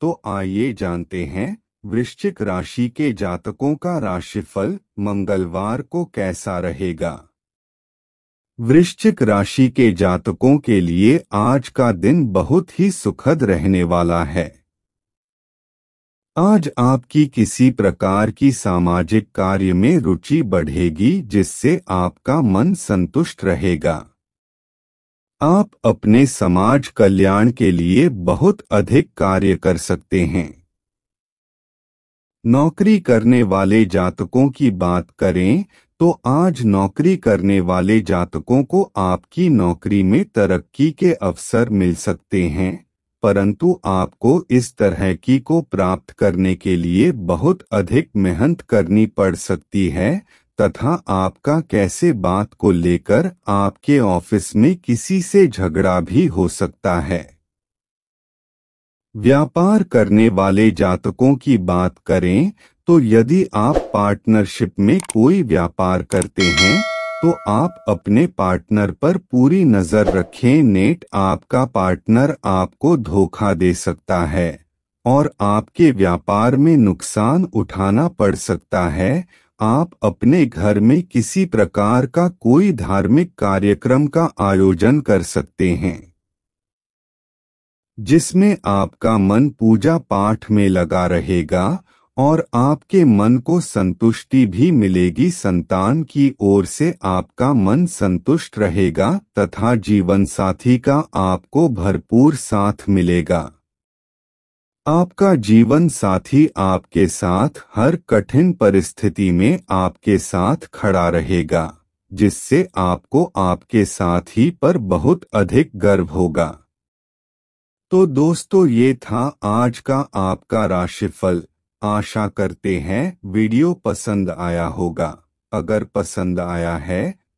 तो आइए जानते हैं वृश्चिक राशि के जातकों का राशिफल मंगलवार को कैसा रहेगा वृश्चिक राशि के जातकों के लिए आज का दिन बहुत ही सुखद रहने वाला है आज आपकी किसी प्रकार की सामाजिक कार्य में रुचि बढ़ेगी जिससे आपका मन संतुष्ट रहेगा आप अपने समाज कल्याण के लिए बहुत अधिक कार्य कर सकते हैं नौकरी करने वाले जातकों की बात करें तो आज नौकरी करने वाले जातकों को आपकी नौकरी में तरक्की के अवसर मिल सकते हैं परंतु आपको इस तरह की को प्राप्त करने के लिए बहुत अधिक मेहनत करनी पड़ सकती है तथा आपका कैसे बात को लेकर आपके ऑफिस में किसी से झगड़ा भी हो सकता है व्यापार करने वाले जातकों की बात करें तो यदि आप पार्टनरशिप में कोई व्यापार करते हैं तो आप अपने पार्टनर पर पूरी नजर रखें नेट आपका पार्टनर आपको धोखा दे सकता है और आपके व्यापार में नुकसान उठाना पड़ सकता है आप अपने घर में किसी प्रकार का कोई धार्मिक कार्यक्रम का आयोजन कर सकते हैं जिसमें आपका मन पूजा पाठ में लगा रहेगा और आपके मन को संतुष्टि भी मिलेगी संतान की ओर से आपका मन संतुष्ट रहेगा तथा जीवन साथी का आपको भरपूर साथ मिलेगा आपका जीवन साथी आपके साथ हर कठिन परिस्थिति में आपके साथ खड़ा रहेगा जिससे आपको आपके साथी पर बहुत अधिक गर्व होगा तो दोस्तों ये था आज का आपका राशिफल आशा करते हैं वीडियो पसंद आया होगा अगर पसंद आया है